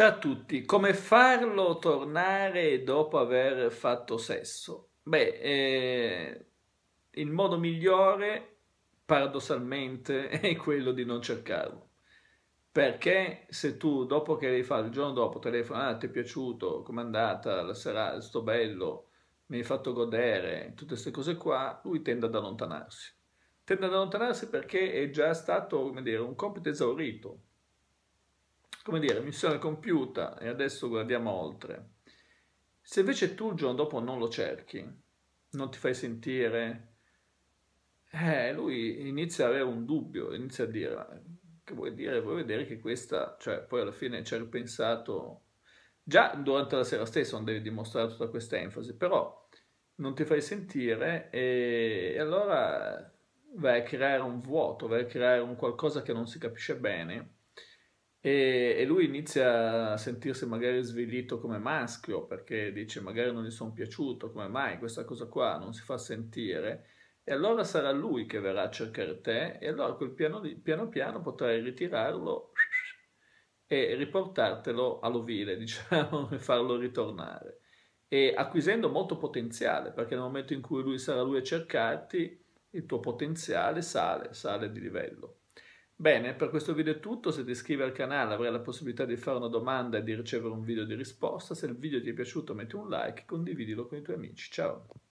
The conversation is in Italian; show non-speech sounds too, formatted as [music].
Ciao a tutti, come farlo tornare dopo aver fatto sesso? Beh, eh, il modo migliore paradossalmente [laughs] è quello di non cercarlo. Perché se tu dopo che devi fatto, il giorno dopo telefono, ah ti è piaciuto, com'è andata la sera, sto bello, mi hai fatto godere, tutte queste cose qua, lui tende ad allontanarsi. Tende ad allontanarsi perché è già stato, come dire, un compito esaurito come dire, missione compiuta e adesso guardiamo oltre. Se invece tu il giorno dopo non lo cerchi, non ti fai sentire, eh, lui inizia ad avere un dubbio, inizia a dire, che vuoi dire? Vuoi vedere che questa, cioè poi alla fine ci hai pensato, già durante la sera stessa non devi dimostrare tutta questa enfasi, però non ti fai sentire e, e allora vai a creare un vuoto, vai a creare un qualcosa che non si capisce bene e, e, lui inizia a sentirsi magari svilito come maschio perché dice magari non gli sono piaciuto, come mai questa cosa qua non si fa sentire e allora sarà lui che verrà a cercare te e allora quel piano, piano, piano potrai ritirarlo e riportartelo all'ovile, [laughs] diciamo, e farlo ritornare e acquisendo molto potenziale perché nel momento in cui lui sarà lui a cercarti il tuo potenziale sale, sale di livello. Bene, per questo video è tutto, se ti iscrivi al canale avrai la possibilità di fare una domanda e di ricevere un video di risposta, se il video ti è piaciuto metti un like e condividilo con i tuoi amici, ciao!